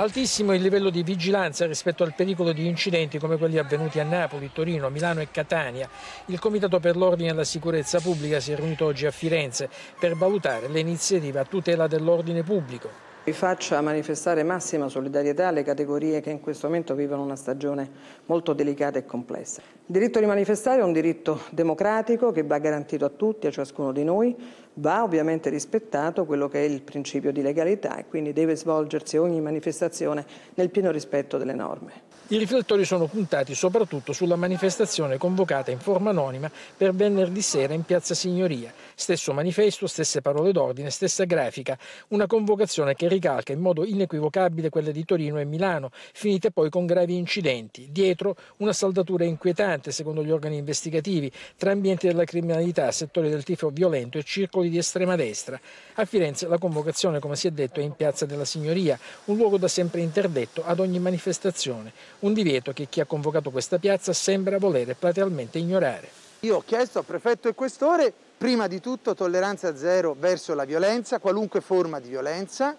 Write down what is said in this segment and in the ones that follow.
Altissimo il livello di vigilanza rispetto al pericolo di incidenti come quelli avvenuti a Napoli, Torino, Milano e Catania. Il Comitato per l'Ordine e la Sicurezza Pubblica si è riunito oggi a Firenze per valutare le iniziative a tutela dell'ordine pubblico vi faccia manifestare massima solidarietà alle categorie che in questo momento vivono una stagione molto delicata e complessa. Il diritto di manifestare è un diritto democratico che va garantito a tutti, a ciascuno di noi, va ovviamente rispettato quello che è il principio di legalità e quindi deve svolgersi ogni manifestazione nel pieno rispetto delle norme. I riflettori sono puntati soprattutto sulla manifestazione convocata in forma anonima per venerdì sera in Piazza Signoria. Stesso manifesto, stesse parole d'ordine, stessa grafica. Una convocazione che ricalca in modo inequivocabile quella di Torino e Milano, finite poi con gravi incidenti. Dietro una saldatura inquietante, secondo gli organi investigativi, tra ambienti della criminalità, settori del tifo violento e circoli di estrema destra. A Firenze la convocazione, come si è detto, è in Piazza della Signoria, un luogo da sempre interdetto ad ogni manifestazione un divieto che chi ha convocato questa piazza sembra volere platealmente ignorare. Io ho chiesto al prefetto e questore, prima di tutto, tolleranza zero verso la violenza, qualunque forma di violenza,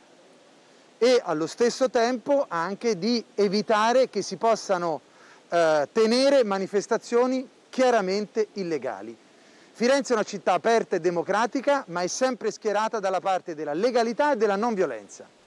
e allo stesso tempo anche di evitare che si possano eh, tenere manifestazioni chiaramente illegali. Firenze è una città aperta e democratica, ma è sempre schierata dalla parte della legalità e della non violenza.